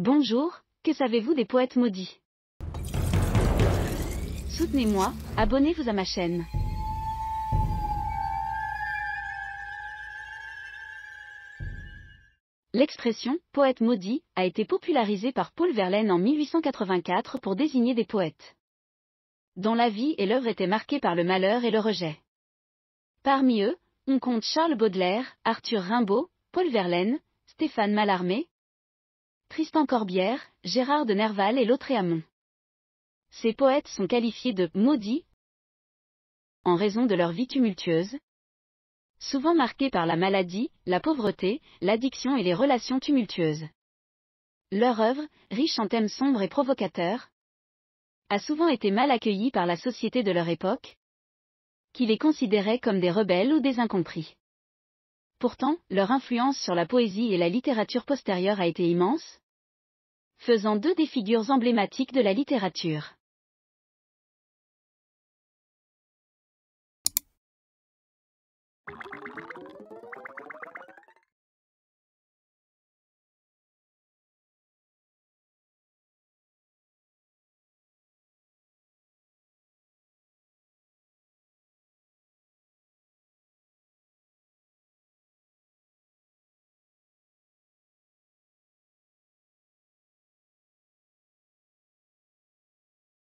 Bonjour, que savez-vous des poètes maudits Soutenez-moi, abonnez-vous à ma chaîne. L'expression « poète maudit » a été popularisée par Paul Verlaine en 1884 pour désigner des poètes dont la vie et l'œuvre étaient marquées par le malheur et le rejet. Parmi eux, on compte Charles Baudelaire, Arthur Rimbaud, Paul Verlaine, Stéphane Mallarmé, Tristan Corbière, Gérard de Nerval et Lautréamont. Ces poètes sont qualifiés de maudits en raison de leur vie tumultueuse, souvent marquée par la maladie, la pauvreté, l'addiction et les relations tumultueuses. Leur œuvre, riche en thèmes sombres et provocateurs, a souvent été mal accueillie par la société de leur époque, qui les considérait comme des rebelles ou des incompris. Pourtant, leur influence sur la poésie et la littérature postérieure a été immense, faisant d'eux des figures emblématiques de la littérature.